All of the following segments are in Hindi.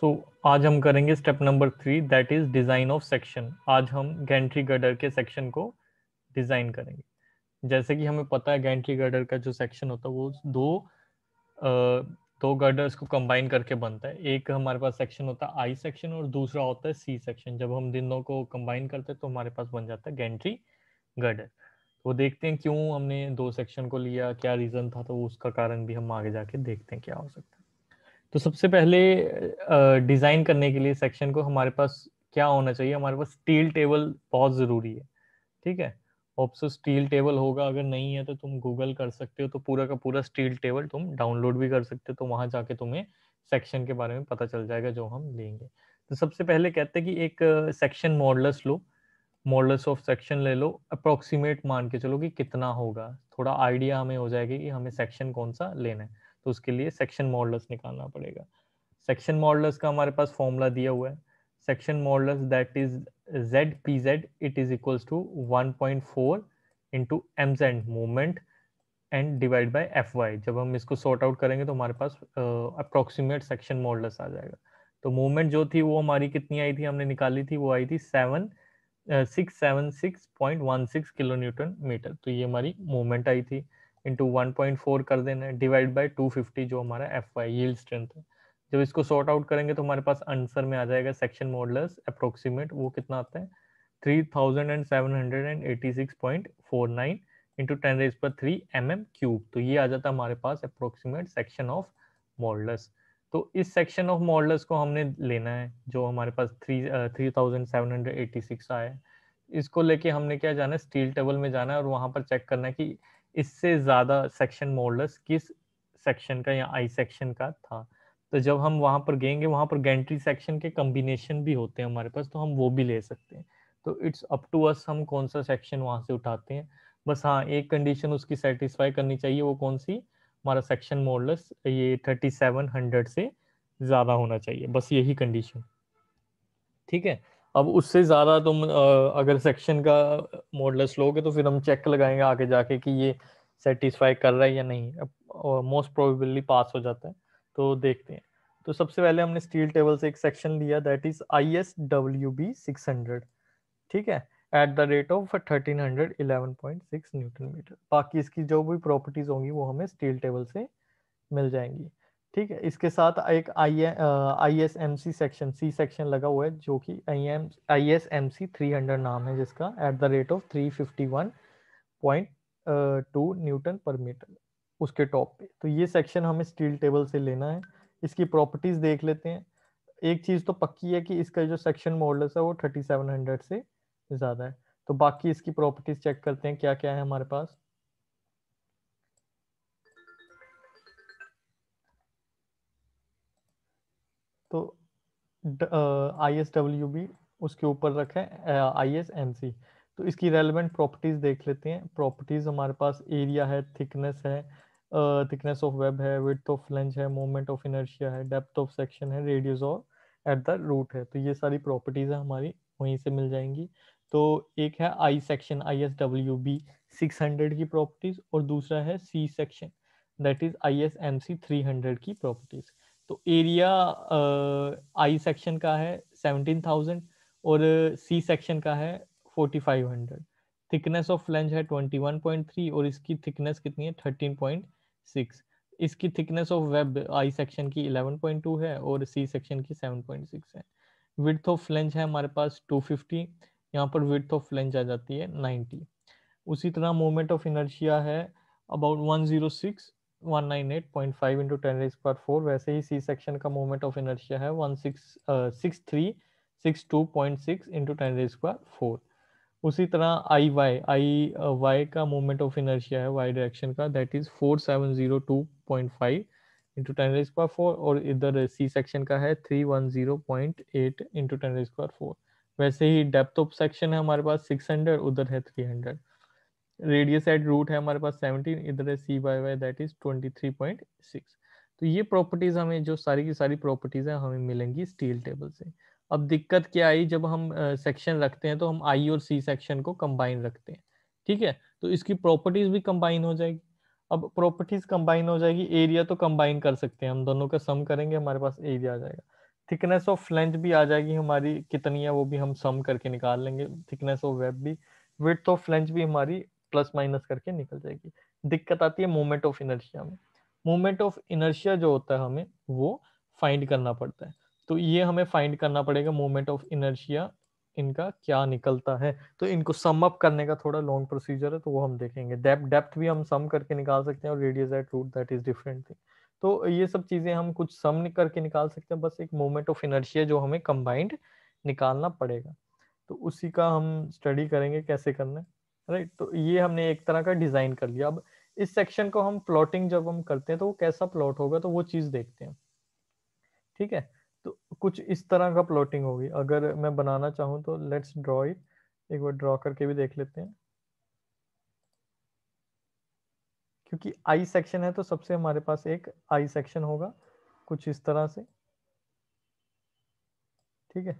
सो so, आज हम करेंगे step number three that is design of section आज हम गेंट्री गर्डर के सेक्शन को डिजाइन करेंगे जैसे कि हमें पता है गेंट्री गर्डर का जो सेक्शन होता है वो दो दो गर्डर्स को कंबाइन करके बनता है एक हमारे पास सेक्शन होता है आई सेक्शन और दूसरा होता है सी सेक्शन जब हम दिनों को कंबाइन करते हैं तो हमारे पास बन जाता है गेंट्री गर्डर तो देखते हैं क्यों हमने दो सेक्शन को लिया क्या रीजन था तो उसका कारण भी हम आगे जाके देखते हैं क्या हो सकता है तो सबसे पहले डिज़ाइन करने के लिए सेक्शन को हमारे पास क्या होना चाहिए हमारे पास स्टील टेबल बहुत ज़रूरी है ठीक है ऑप्सो स्टील टेबल होगा अगर नहीं है तो तुम गूगल कर सकते हो तो पूरा का पूरा स्टील टेबल तुम डाउनलोड भी कर सकते हो तो वहां जाके तुम्हें सेक्शन के बारे में पता चल जाएगा जो हम लेंगे तो सबसे पहले कहते हैं कि एक सेक्शन मॉडल्स लो मॉडल्स ऑफ सेक्शन ले लो अप्रोक्सीमेट मान के चलो कि कितना होगा थोड़ा आइडिया हमें हो जाएगा कि हमें सेक्शन कौन सा लेना है तो उसके लिए सेक्शन मॉडल्स निकालना पड़ेगा सेक्शन मॉडल्स का हमारे पास फॉर्मूला दिया हुआ है section modulus that is Z P Z it is equals to one point four into M Z movement and divide by F Y जब हम इसको सॉर्ट आउट करेंगे तो हमारे पास अप्रोक्सीमेट सेक्शन मॉडल्स आ जाएगा तो मूवमेंट जो थी वो हमारी कितनी आई थी हमने निकाली थी वो आई थी seven six seven six point one six kilo newton metre तो ये हमारी मूवमेंट आई थी इंटू वन पॉइंट फोर कर देना है डिवाइड बाई टू फिफ्टी जो हमारा एफ वाई यील्ड स्ट्रेंथ है जब इसको सॉर्ट आउट करेंगे तो हमारे पास आंसर में आ जाएगा सेक्शन मॉडल्स अप्रोक्सीमेट वो कितना आता है three thousand and seven hundred and eighty six point four nine into ten raise पर थ्री एम एम क्यूब तो ये आ जाता हमारे पास अप्रोक्सीमेट सेक्शन ऑफ मॉडल्स तो इस सेक्शन ऑफ मॉडल्स को हमने लेना है जो हमारे पास three three thousand seven hundred eighty six आया है इसको लेके हमने क्या जाना है स्टील टेबल में जाना है और वहाँ पर चेक करना है कि इससे ज़्यादा सेक्शन मोडलस किस सेक्शन का या आई सेक्शन का था तो जब हम वहाँ पर गएंगे वहाँ पर गेंट्री सेक्शन के कम्बिनेशन भी होते हैं हमारे पास तो हम वो भी ले सकते हैं तो इट्स अप टू अस हम कौन सा सेक्शन वहाँ से उठाते हैं बस हाँ एक कंडीशन उसकी सेटिस्फाई करनी चाहिए वो कौन सी हमारा सेक्शन मोडलस ये थर्टी सेवन हंड्रेड से ज़्यादा होना चाहिए बस यही कंडीशन ठीक है अब उससे ज़्यादा तुम अगर सेक्शन का स्लो के तो फिर हम चेक लगाएंगे आगे जाके कि ये सेटिस्फाई कर रहा है या नहीं मोस्ट प्रोबेबली पास हो जाता है तो देखते हैं तो सबसे पहले हमने स्टील टेबल से एक सेक्शन लिया that is I S W B six hundred ठीक है at the rate of thirteen hundred eleven point six newton metre बाकी इसकी जो भी प्रॉपर्टीज होंगी वो हमें स्टील टेबल से मिल जाएंगी ठीक है इसके साथ एक I I S M C section C section लगा हुआ है जो कि I M I S M C three hundred नाम है जिसका at the rate of three fifty one point two newton per metre उसके टॉप पे तो ये सेक्शन हमें स्टील टेबल से लेना है इसकी प्रॉपर्टीज देख लेते हैं एक चीज तो पक्की है कि इसका जो सेक्शन मॉडल्स है वो थर्टी सेवन हंड्रेड से ज्यादा है तो बाकी इसकी प्रॉपर्टीज चेक करते हैं क्या क्या है हमारे पास तो आई एस डब्ल्यू बी उसके ऊपर रखें आई एस एम सी तो इसकी रेलिवेंट प्रॉपर्टीज देख लेते हैं प्रॉपर्टीज हमारे पास एरिया है थिकनेस है थिकनेस ऑफ वेब है विथ ऑफ लेंज है मोमेंट ऑफ इनर्शिया है डेप्थ ऑफ सेक्शन है रेडियस और एट द रूट है तो ये सारी प्रॉपर्टीज है हमारी वहीं से मिल जाएंगी तो एक है I section I S W B six hundred की प्रॉपर्टीज और दूसरा है C section that is I S M C three hundred की प्रॉपर्टीज तो एरिया आई सेक्शन का है सेवनटीन थाउजेंड और सी सेक्शन का है forty five hundred thickness of flange है ट्वेंटी वन पॉइंट थ्री और इसकी थिकनेस कितनी है थर्टीन पॉइंट सिक्स इसकी thickness of web I section की इलेवन पॉइंट टू है और सी सेक्शन की सेवन पॉइंट सिक्स है विथ ऑफ फ्लेंज है हमारे पास टू फिफ्टी यहाँ पर विथ ऑफ फ्लेंज आ जाती है नाइन्टी उसी तरह मोमेंट ऑफ इनर्शिया है about one zero six 198.5 into 10 raised power 4 वैसे ही सी सेक्शन का मोमेंट ऑफ इनर्शिया है 16362.6 uh, into 10 raised power 4 उसी तरह आई वाई आई वाई का मोमेंट ऑफ इनर्शिया है वाई डायरेक्शन का that is 4702.5 into 10 raised power 4 और इधर सी सेक्शन का है 310.8 into 10 raised power 4 वैसे ही डेप्थ ऑफ सेक्शन है हमारे पास 600 उधर है 300 रेडियस एट रूट है हमारे पास 17 इधर है C by Y that is 23.6 तो ये प्रॉपर्टीज हमें जो सारी की सारी प्रॉपर्टीज है हमें मिलेंगी स्टील टेबल से अब दिक्कत क्या आई जब हम सेक्शन uh, रखते हैं तो हम आई और सी सेक्शन को कंबाइन रखते हैं ठीक है तो इसकी प्रॉपर्टीज भी कंबाइन हो जाएगी अब प्रॉपर्टीज कंबाइन हो जाएगी एरिया तो कंबाइन कर सकते हैं हम दोनों का सम करेंगे हमारे पास एरिया आ जाएगा थिकनेस ऑफ फ्लेंथ भी आ जाएगी हमारी कितनी है वो भी हम सम करके निकाल लेंगे थिकनेस ऑफ वेब भी विथ ऑफ फ्लेंथ भी हमारी प्लस माइनस करके निकल जाएगी दिक्कत आती है मोमेंट ऑफ इनर्शिया में मोमेंट ऑफ इनर्शिया जो होता है हमें वो फाइंड करना पड़ता है तो ये हमें फाइंड करना पड़ेगा मोमेंट ऑफ इनर्शिया इनका क्या निकलता है तो इनको सम अप करने का थोड़ा लॉन्ग प्रोसीजर है तो वो हम देखेंगे डेप्थ डेप्थ भी हम सम करके निकाल सकते हैं और radius at root that is different thing तो ये सब चीज़ें हम कुछ सम करके निकाल सकते हैं बस एक मोमेंट ऑफ इनर्शिया जो हमें कंबाइंड निकालना पड़ेगा तो उसी का हम स्टडी करेंगे कैसे करना है राइट तो ये हमने एक तरह का डिजाइन कर लिया अब इस सेक्शन को हम प्लॉटिंग जब हम करते हैं तो वो कैसा प्लॉट होगा तो वो चीज देखते हैं ठीक है तो कुछ इस तरह का प्लॉटिंग होगी अगर मैं बनाना चाहूँ तो लेट्स ड्रॉ इट एक बार ड्रॉ करके भी देख लेते हैं क्योंकि आई सेक्शन है तो सबसे हमारे पास एक आई सेक्शन होगा कुछ इस तरह से ठीक है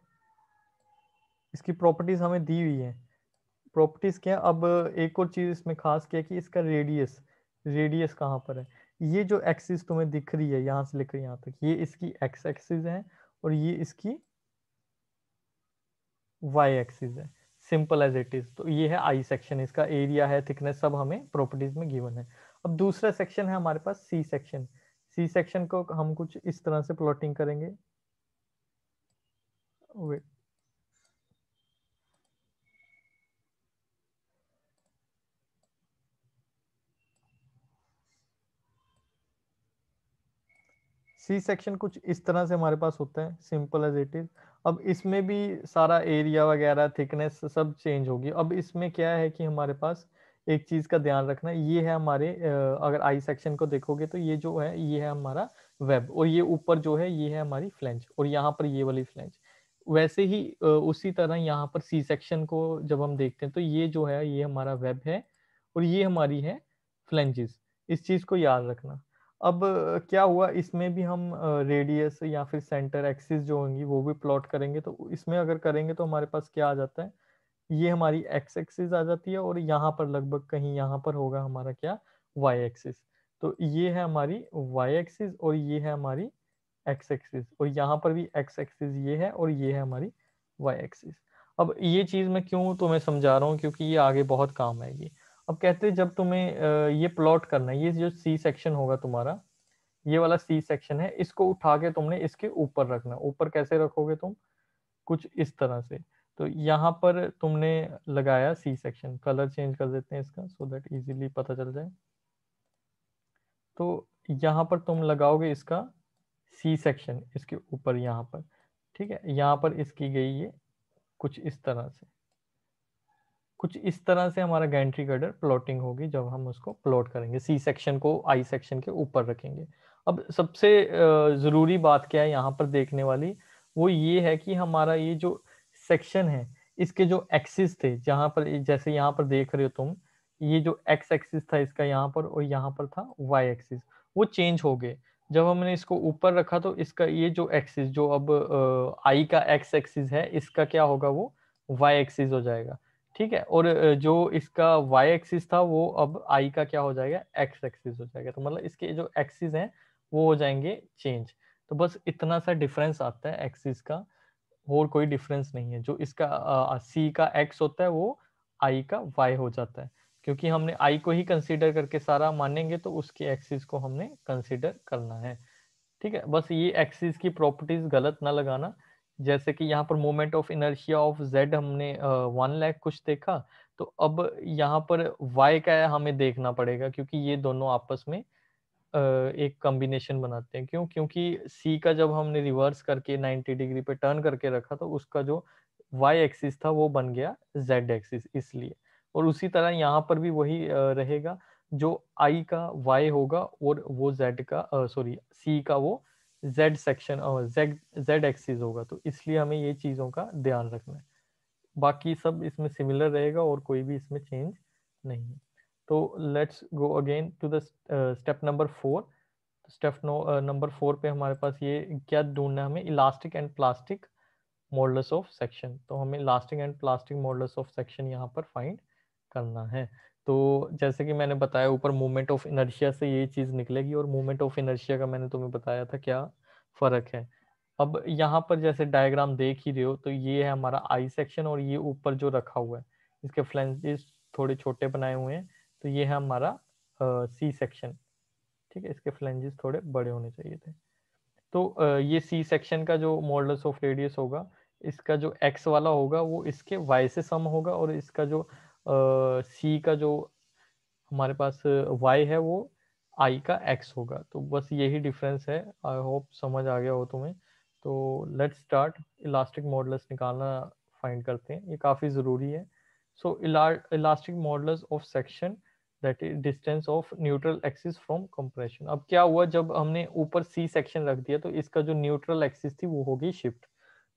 इसकी प्रॉपर्टीज हमें दी हुई है प्रॉपर्टीज क्या है अब एक और चीज इसमें खास क्या है कि इसका रेडियस रेडियस कहाँ पर है ये जो एक्सिस तुम्हें दिख रही है यहाँ से लेकर यहाँ तक ये इसकी एक्स एक्सिस है और ये इसकी वाई एक्सिस है सिंपल एज इट इज तो ये है आई सेक्शन इसका एरिया है थिकनेस सब हमें प्रॉपर्टीज में गिवन है अब दूसरा सेक्शन है हमारे पास सी सेक्शन सी सेक्शन को हम कुछ इस तरह से प्लॉटिंग करेंगे वेट सी सेक्शन कुछ इस तरह से हमारे पास होता है सिंपल एज इट इज अब इसमें भी सारा एरिया वगैरह थिकनेस सब चेंज होगी अब इसमें क्या है कि हमारे पास एक चीज का ध्यान रखना ये है हमारे अगर आई सेक्शन को देखोगे तो ये जो है ये है हमारा वेब और ये ऊपर जो है ये है हमारी फ्लेंच और यहाँ पर ये वाली फ्लेंच वैसे ही उसी तरह यहाँ पर सी सेक्शन को जब हम देखते हैं तो ये जो है ये हमारा वेब है और ये हमारी है फ्लेंजेस इस चीज को याद रखना अब क्या हुआ इसमें भी हम रेडियस या फिर सेंटर एक्सिस जो होंगी वो भी प्लॉट करेंगे तो इसमें अगर करेंगे तो हमारे पास क्या आ जाता है ये हमारी एक्स एक्सिस आ जाती है और यहाँ पर लगभग कहीं यहाँ पर होगा हमारा क्या वाई एक्सिस तो ये है हमारी वाई एक्सिस और ये है हमारी एक्स एक्सिस और यहाँ पर भी एक्स एक्सिस ये है और ये है हमारी वाई एक्सिस अब ये चीज़ मैं क्यों तो मैं समझा रहा हूँ क्योंकि ये आगे बहुत काम आएगी अब कहते हैं जब तुम्हें ये प्लॉट करना है ये जो सी सेक्शन होगा तुम्हारा ये वाला सी सेक्शन है इसको उठा के तुमने इसके ऊपर रखना ऊपर कैसे रखोगे तुम कुछ इस तरह से तो यहाँ पर तुमने लगाया सी सेक्शन कलर चेंज कर देते हैं इसका सो दैट इजीली पता चल जाए तो यहाँ पर तुम लगाओगे इसका सी सेक्शन इसके ऊपर यहाँ पर ठीक है यहाँ पर इसकी गई ये कुछ इस तरह से कुछ इस तरह से हमारा गैंट्री गर्डर प्लॉटिंग होगी जब हम उसको प्लॉट करेंगे सी सेक्शन को आई सेक्शन के ऊपर रखेंगे अब सबसे ज़रूरी बात क्या है यहाँ पर देखने वाली वो ये है कि हमारा ये जो सेक्शन है इसके जो एक्सिस थे जहाँ पर जैसे यहाँ पर देख रहे हो तुम ये जो एक्स एक्सिस था इसका यहाँ पर और यहाँ पर था वाई एक्सिस वो चेंज हो गए जब हमने इसको ऊपर रखा तो इसका ये जो एक्सिस जो अब आई का एक्स एक्सिस है इसका क्या होगा वो वाई एक्सिस हो जाएगा ठीक है और जो इसका वाई एक्सिस था वो अब आई का क्या हो जाएगा एक्स एक्सिस हो जाएगा तो मतलब इसके जो एक्सिस हैं वो हो जाएंगे चेंज तो बस इतना सा डिफरेंस आता है एक्सिस का और कोई डिफरेंस नहीं है जो इसका सी का एक्स होता है वो आई का वाई हो जाता है क्योंकि हमने आई को ही कंसीडर करके सारा मानेंगे तो उसके एक्सिस को हमने कंसिडर करना है ठीक है बस ये एक्सिस की प्रॉपर्टीज गलत ना लगाना जैसे कि यहाँ पर moment of inertia of Z हमने वन लैख कुछ देखा तो अब यहाँ पर वाई का है हमें देखना पड़ेगा क्योंकि ये दोनों आपस में एक कॉम्बिनेशन बनाते हैं क्यों क्योंकि सी का जब हमने रिवर्स करके 90 डिग्री पे टर्न करके रखा तो उसका जो वाई एक्सिस था वो बन गया जेड एक्सिस इसलिए और उसी तरह यहाँ पर भी वही रहेगा जो आई का वाई होगा और वो जेड का सॉरी सी का वो जेड सेक्शन और जेड जेड एक्सिस होगा तो इसलिए हमें ये चीज़ों का ध्यान रखना है बाकी सब इसमें सिमिलर रहेगा और कोई भी इसमें चेंज नहीं है तो let's go again to the step number four step number four पे हमारे पास ये क्या ढूंढना है हमें elastic and plastic models of section तो हमें elastic and plastic models of section यहाँ पर फाइंड करना है तो जैसे कि मैंने बताया ऊपर मूवमेंट ऑफ इनर्शिया से ये चीज़ निकलेगी और मूवमेंट ऑफ इनर्शिया का मैंने तुम्हें बताया था क्या फ़र्क है अब यहाँ पर जैसे डायग्राम देख ही रहे हो तो ये है हमारा आई सेक्शन और ये ऊपर जो रखा हुआ है इसके फ्लेंजेस थोड़े छोटे बनाए हुए हैं तो ये है हमारा सी सेक्शन ठीक है इसके फ्लेंजेस थोड़े बड़े होने चाहिए थे तो uh, ये सी सेक्शन का जो मॉडल्स ऑफ रेडियस होगा इसका जो एक्स वाला होगा वो इसके वाई से सम होगा और इसका जो uh, सी का जो हमारे पास वाई है वो आई का एक्स होगा तो बस यही डिफरेंस है आई होप समझ आ गया हो तुम्हें तो लेट्स स्टार्ट इलास्टिक मॉडल्स निकालना फाइंड करते हैं ये काफ़ी ज़रूरी है so elastic modulus of section that is distance of neutral axis from compression अब क्या हुआ जब हमने ऊपर सी सेक्शन रख दिया तो इसका जो न्यूट्रल एक्सिस थी वो होगी शिफ्ट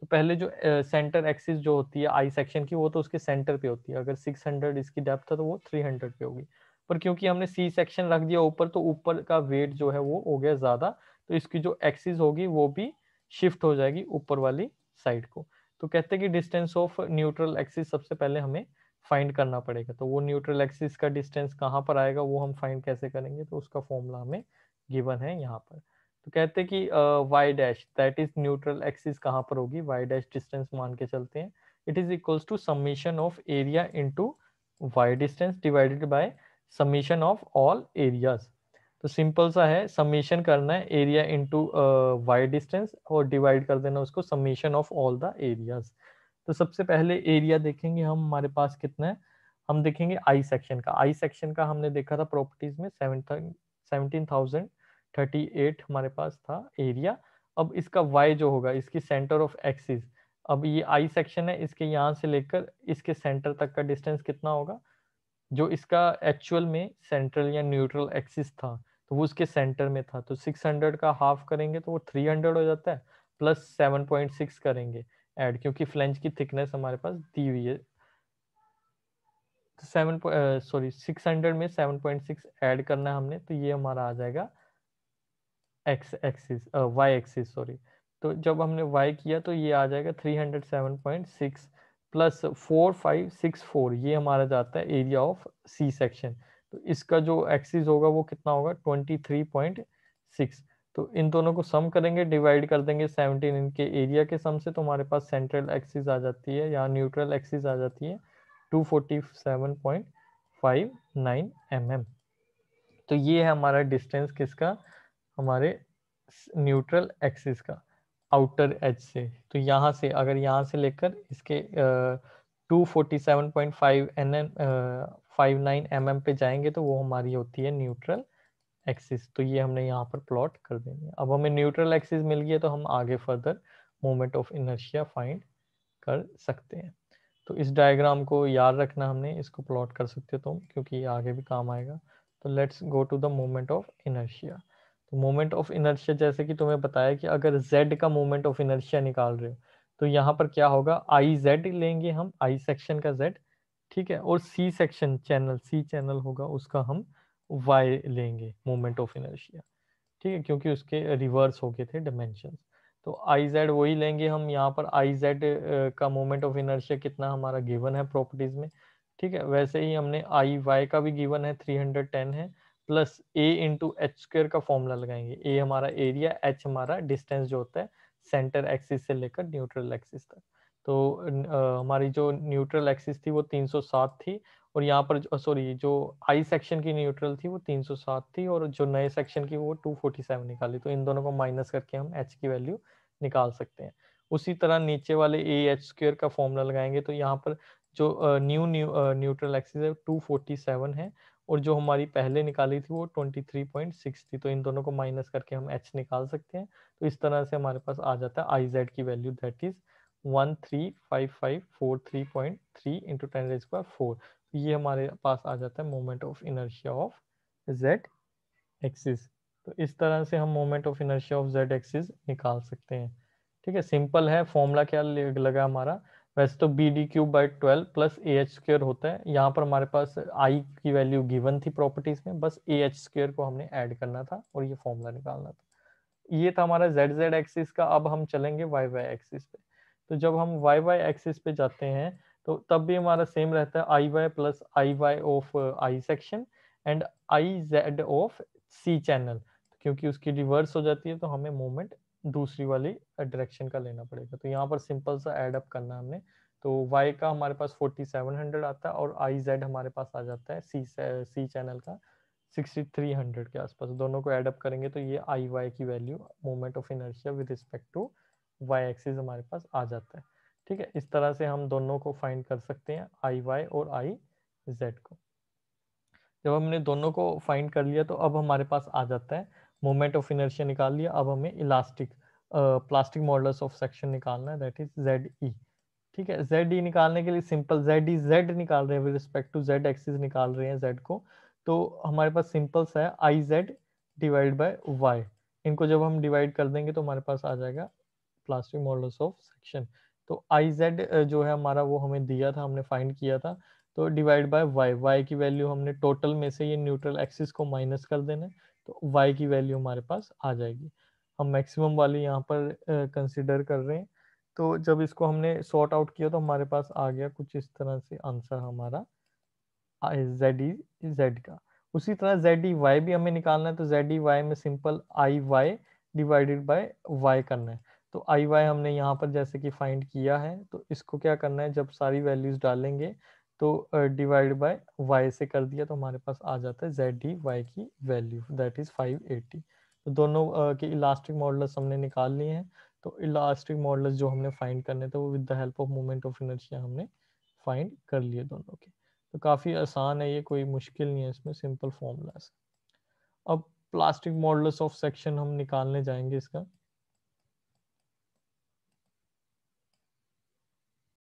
तो पहले जो सेंटर एक्सिस जो होती है आई सेक्शन की वो तो उसके सेंटर पे होती है अगर 600 इसकी डेप्थ है तो वो 300 पे होगी पर क्योंकि हमने सी सेक्शन रख दिया ऊपर तो ऊपर का वेट जो है वो हो गया ज़्यादा तो इसकी जो एक्सिस होगी वो भी शिफ्ट हो जाएगी ऊपर वाली साइड को तो कहते हैं कि डिस्टेंस ऑफ न्यूट्रल एक्सिस सबसे पहले हमें फाइंड करना पड़ेगा तो वो न्यूट्रल एक्सिस का डिस्टेंस कहाँ पर आएगा वो हम फाइंड कैसे करेंगे तो उसका फॉर्मूला हमें गिवन है यहाँ पर तो कहते हैं कि Y dash that is neutral axis कहाँ पर होगी वाई डैश डिस्टेंस मान के चलते हैं it is equals to summation of area to Y distance divided by summation of all areas तो सिंपल सा है समीशन करना है एरिया इंटू वाई डिस्टेंस और डिवाइड कर देना उसको summation of all the areas तो सबसे पहले एरिया देखेंगे हम हमारे पास कितना है हम देखेंगे आई सेक्शन का आई सेक्शन का हमने देखा था प्रॉपर्टीज में seven seventeen thousand thirty eight हमारे पास था एरिया अब इसका वाई जो होगा इसकी सेंटर ऑफ एक्सिस अब ये आई सेक्शन है इसके यहाँ से लेकर इसके सेंटर तक का डिस्टेंस कितना होगा जो इसका एक्चुअल में सेंट्रल या न्यूट्रल एक्सिस था तो वो उसके सेंटर में था तो 600 का हाफ करेंगे तो वो 300 हो जाता है प्लस 7.6 करेंगे ऐड क्योंकि फ्लेंच की थिकनेस हमारे पास दी हुई है सेवन सॉरी सिक्स हंड्रेड में सेवन पॉइंट सिक्स ऐड करना है हमने तो ये हमारा आ जाएगा X axis Y axis sorry तो जब हमने वाई किया तो ये आ जाएगा 307.6 प्लस 4564 ये हमारा जाता है एरिया ऑफ सी सेक्शन तो इसका जो एक्सिस होगा वो कितना होगा 23.6 तो इन दोनों को सम करेंगे डिवाइड कर देंगे 17 इनके एरिया के सम से तो हमारे पास सेंट्रल एक्सिस आ जाती है या न्यूट्रल एक्सिस आ जाती है 247.59 mm तो ये है हमारा डिस्टेंस किसका हमारे न्यूट्रल एक्सिस का आउटर एज से तो यहाँ से अगर यहाँ से लेकर इसके two forty seven point five N M five nine M M पे जाएंगे तो वो हमारी होती है न्यूट्रल एक्सिस तो ये हमने यहाँ पर प्लॉट कर देंगे अब हमें न्यूट्रल एक्सिस मिल गया तो हम आगे further moment of inertia find कर सकते हैं तो इस डायग्राम को याद रखना हमने इसको प्लॉट कर सकते हो तुम क्योंकि ये आगे भी काम आएगा तो let's go to the moment of inertia moment of inertia जैसे कि तुम्हें बताया कि अगर z का मोमेंट ऑफ इनर्शिया निकाल रहे हो तो यहाँ पर क्या होगा आई जेड लेंगे हम आई सेक्शन का जेड ठीक है और C section channel C channel होगा उसका हम वाई लेंगे मोमेंट ऑफ इनर्शिया ठीक है क्योंकि उसके रिवर्स हो गए थे डायमेंशन तो आई जेड वही लेंगे हम यहाँ पर आई जेड का मोमेंट ऑफ इनर्शिया कितना हमारा गिवन है प्रॉपर्टीज में ठीक है वैसे ही हमने आई वाई का भी गिवन है 310 है plus A into H square का फॉर्मूला लगाएंगे ए हमारा एरिया एच हमारा डिस्टेंस जो होता है सेंटर एक्सिस से लेकर न्यूट्रल एक्सिस तक तो हमारी जो न्यूट्रल एक्सिस थी वो 307 थी और यहाँ पर सॉरी जो आई सेक्शन की न्यूट्रल थी वो 307 थी और जो नए सेक्शन की वो 247 निकाली तो इन दोनों को माइनस करके हम एच की वैल्यू निकाल सकते हैं उसी तरह नीचे वाले ए एच स्क्र का फॉर्मूला लगाएंगे तो यहाँ पर जो न्यू न्यू न्यूट्रल एक्सिस है टू फोर्टी सेवन है और जो हमारी पहले निकाली थी वो 23.6 थी तो इन दोनों को माइनस करके हम एच निकाल सकते हैं तो इस तरह से हमारे पास आ जाता है आई जेड की value that is one three five five four three point three into ten raise पर फोर ये हमारे पास आ जाता है moment of inertia of Z axis तो इस तरह से हम moment of inertia of Z axis निकाल सकते हैं ठीक है सिंपल है फॉर्मूला क्या लगा हमारा वैसे तो B D cube by twelve plus A H square होता है यहाँ पर हमारे पास आई की वैल्यू गिवन थी प्रॉपर्टीज में बस ए एच स्क्र को हमने ऐड करना था और ये फॉर्मूला निकालना था ये था हमारा जेड जेड एक्सिस का अब हम चलेंगे वाई वाई एक्सिस पे तो जब हम वाई वाई एक्सिस पे जाते हैं तो तब भी हमारा सेम रहता है I Y plus I Y of I section and I Z of C channel क्योंकि उसकी रिवर्स हो जाती है तो हमें मूवमेंट दूसरी वाली डायरेक्शन का लेना पड़ेगा तो यहाँ पर सिंपल सा एडअप करना हमने तो y का हमारे पास 4700 आता है और आई जेड हमारे पास आ जाता है सी सी चैनल का 6300 के आसपास तो दोनों को एडअप करेंगे तो ये आई वाई की value moment of inertia with respect to Y axis हमारे पास आ जाता है ठीक है इस तरह से हम दोनों को फाइंड कर सकते हैं आई वाई और आई जेड को जब हमने दोनों को फाइंड कर लिया तो अब हमारे पास आ जाता है मोमेंट ऑफ इनर्शिया निकाल लिया अब हमें elastic plastic models of section निकालना है दैट इज जेड ई ठीक है जेड ई e निकालने के लिए सिंपल जेड ई जेड निकाल रहे हैं with respect to Z axis निकाल रहे हैं जेड को तो हमारे पास सिंपल्स है I Z divide by Y इनको जब हम डिवाइड कर देंगे तो हमारे पास आ जाएगा प्लास्टिक मॉडल्स ऑफ सेक्शन तो आई जेड जो है हमारा वो हमें दिया था हमने फाइंड किया था तो डिवाइड बाय वाई वाई की वैल्यू हमने टोटल में से ये न्यूट्रल एक्सिस को माइनस कर देना है तो y की वैल्यू हमारे पास आ जाएगी हम मैक्सिमम वाली यहाँ पर कंसिडर uh, कर रहे हैं तो जब इसको हमने सॉर्ट आउट किया तो हमारे पास आ गया कुछ इस तरह से आंसर हमारा जेड ई जेड का उसी तरह जेड ई वाई भी हमें निकालना है तो जेड ई वाई में simple I Y divided by Y करना है तो आई वाई हमने यहाँ पर जैसे कि फाइंड किया है तो इसको क्या करना है जब सारी वैल्यूज डालेंगे तो डिवाइड बाय वाई से कर दिया तो हमारे पास आ जाता है जेड डी वाई की वैल्यू दैट इज 580 तो दोनों uh, के इलास्टिक मॉडल्स हमने निकाल लिए हैं तो इलास्टिक मॉडल्स जो हमने फाइंड करने थे वो with the help of movement of inertia हमने फाइंड कर लिए दोनों के तो काफ़ी आसान है ये कोई मुश्किल नहीं है इसमें सिंपल फॉर्मूलाज अब प्लास्टिक मॉडल्स ऑफ सेक्शन हम निकालने जाएंगे इसका